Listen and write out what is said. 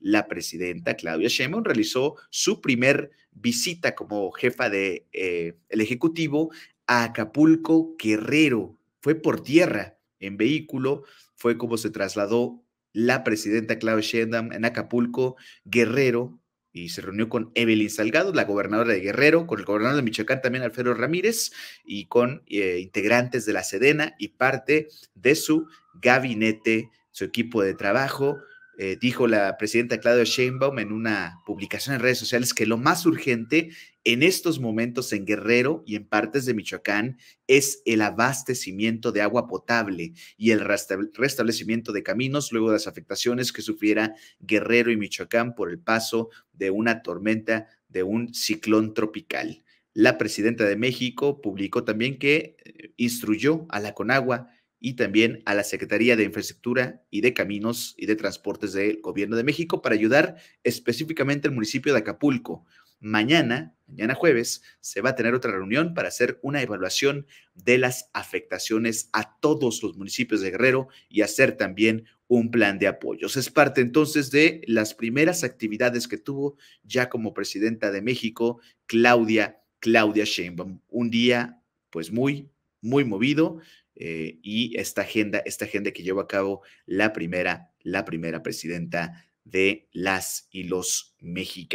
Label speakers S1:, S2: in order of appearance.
S1: la presidenta Claudia Sheinbaum realizó su primer visita como jefa de, eh, Ejecutivo a Acapulco Guerrero. Fue por tierra, en vehículo, fue como se trasladó la presidenta Claudia Sheinbaum en Acapulco Guerrero y se reunió con Evelyn Salgado, la gobernadora de Guerrero, con el gobernador de Michoacán también Alfredo Ramírez y con eh, integrantes de la Sedena y parte de su gabinete, su equipo de trabajo, eh, dijo la presidenta Claudia Sheinbaum en una publicación en redes sociales que lo más urgente en estos momentos en Guerrero y en partes de Michoacán es el abastecimiento de agua potable y el restablecimiento de caminos luego de las afectaciones que sufriera Guerrero y Michoacán por el paso de una tormenta de un ciclón tropical. La presidenta de México publicó también que eh, instruyó a la Conagua y también a la Secretaría de Infraestructura y de Caminos y de Transportes del Gobierno de México para ayudar específicamente al municipio de Acapulco. Mañana, mañana jueves, se va a tener otra reunión para hacer una evaluación de las afectaciones a todos los municipios de Guerrero y hacer también un plan de apoyos. Es parte entonces de las primeras actividades que tuvo ya como presidenta de México, Claudia, Claudia Sheinbaum. Un día pues muy, muy movido eh, y esta agenda, esta agenda que lleva a cabo la primera, la primera presidenta de las y los mexicanos.